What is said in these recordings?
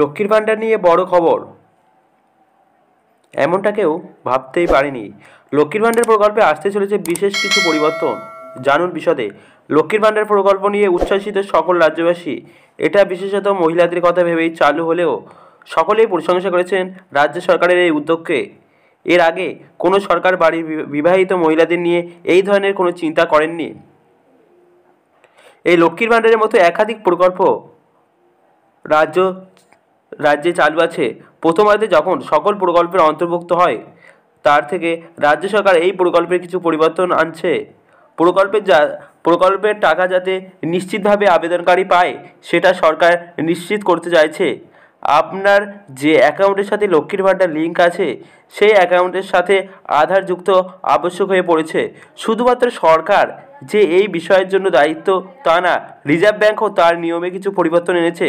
লক্ষ্মীর ভাণ্ডার নিয়ে বড় খবর এমনটা কেউ ভাবতেই পারেনি লক্ষ্মীর ভাণ্ডার প্রকল্পে আসতে চলেছে বিশেষ কিছু পরিবর্তন জানুন বিশদে লক্ষ্মীর ভাণ্ডার প্রকল্প নিয়ে উচ্ছ্বাসিত সকল রাজ্যবাসী এটা বিশেষত মহিলাদের কথা ভেবেই চালু হলেও সকলেই প্রশংসা করেছেন রাজ্য সরকারের এই উদ্যোগকে এর আগে কোনো সরকার বাড়ির বিবাহিত মহিলাদের নিয়ে এই ধরনের কোনো চিন্তা করেননি এই লক্ষ্মীর ভাণ্ডারের মতো একাধিক প্রকল্প রাজ্য রাজ্যে চালু আছে প্রথমার্ধে যখন সকল প্রকল্পের অন্তর্ভুক্ত হয় তার থেকে রাজ্য সরকার এই প্রকল্পের কিছু পরিবর্তন আনছে প্রকল্পের যা প্রকল্পের টাকা যাতে নিশ্চিতভাবে আবেদনকারী পায় সেটা সরকার নিশ্চিত করতে চাইছে আপনার যে অ্যাকাউন্টের সাথে লক্ষ্মীর ভাণ্ডার লিঙ্ক আছে সেই অ্যাকাউন্টের সাথে আধার যুক্ত আবশ্যক হয়ে পড়েছে শুধুমাত্র সরকার যে এই বিষয়ের জন্য দায়িত্ব তা না রিজার্ভ ব্যাঙ্কও তার নিয়মে কিছু পরিবর্তন এনেছে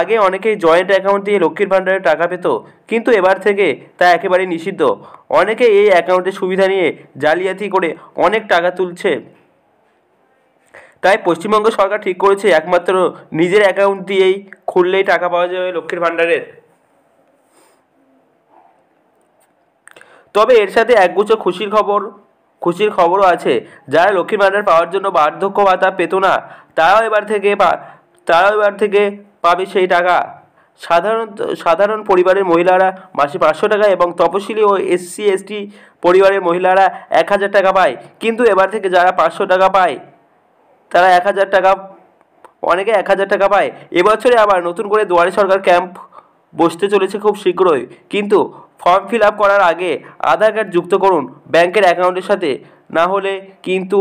আগে অনেকেই জয়েন্ট অ্যাকাউন্ট দিয়ে লক্ষ্মীর ভাণ্ডারে টাকা পেত কিন্তু এবার থেকে তা একেবারে নিষিদ্ধ অনেকে এই অ্যাকাউন্টের সুবিধা নিয়ে জালিয়াতি করে অনেক টাকা তুলছে তাই পশ্চিমবঙ্গ সরকার ঠিক করেছে একমাত্র নিজের অ্যাকাউন্ট দিয়েই খুললেই টাকা পাওয়া যাবে লক্ষ্মীর ভাণ্ডারের তবে এর সাথে একগুচ্ছ খুশির খবর খুশির খবরও আছে যারা লক্ষ্মীর ভাণ্ডার পাওয়ার জন্য বার্ধক্য ভাতা পেত না তারাও এবার থেকে তারাও এবার থেকে পাবে সেই টাকা সাধারণ সাধারণ পরিবারের মহিলারা মাসে পাঁচশো টাকা এবং তপশিলি ও এসসি এসটি পরিবারের মহিলারা এক হাজার টাকা পায় কিন্তু এবার থেকে যারা পাঁচশো টাকা পায় তারা এক হাজার টাকা অনেকে এক হাজার টাকা পায় এবছরে আবার নতুন করে দুয়ারে সরকার ক্যাম্প বসতে চলেছে খুব শীঘ্রই কিন্তু ফর্ম ফিল আপ করার আগে আধার কার্ড যুক্ত করুন ব্যাংকের অ্যাকাউন্টের সাথে না হলে কিন্তু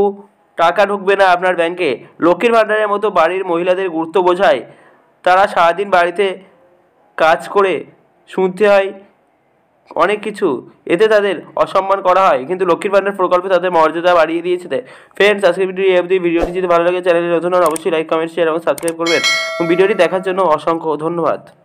টাকা ঢুকবে না আপনার ব্যাংকে লক্ষ্মীর ভাণ্ডারের মতো বাড়ির মহিলাদের গুরুত্ব বোঝায় তারা সারাদিন বাড়িতে কাজ করে শুনতে হয় অনেক কিছু এতে তাদের অসম্মান করা হয় কিন্তু লক্ষ্মীর ভাণ্ডার প্রকল্পে তাদের মর্যাদা বাড়িয়ে দিয়েছে ফ্রেন্ডস আজকে ভিডিও এফ দিয়ে ভিডিওটি যদি ভালো লাগে চ্যানেলে নতুন হন অবশ্যই লাইক কমেন্ট শেয়ার এবং সাবস্ক্রাইব করবেন ভিডিওটি দেখার জন্য অসংখ্য ধন্যবাদ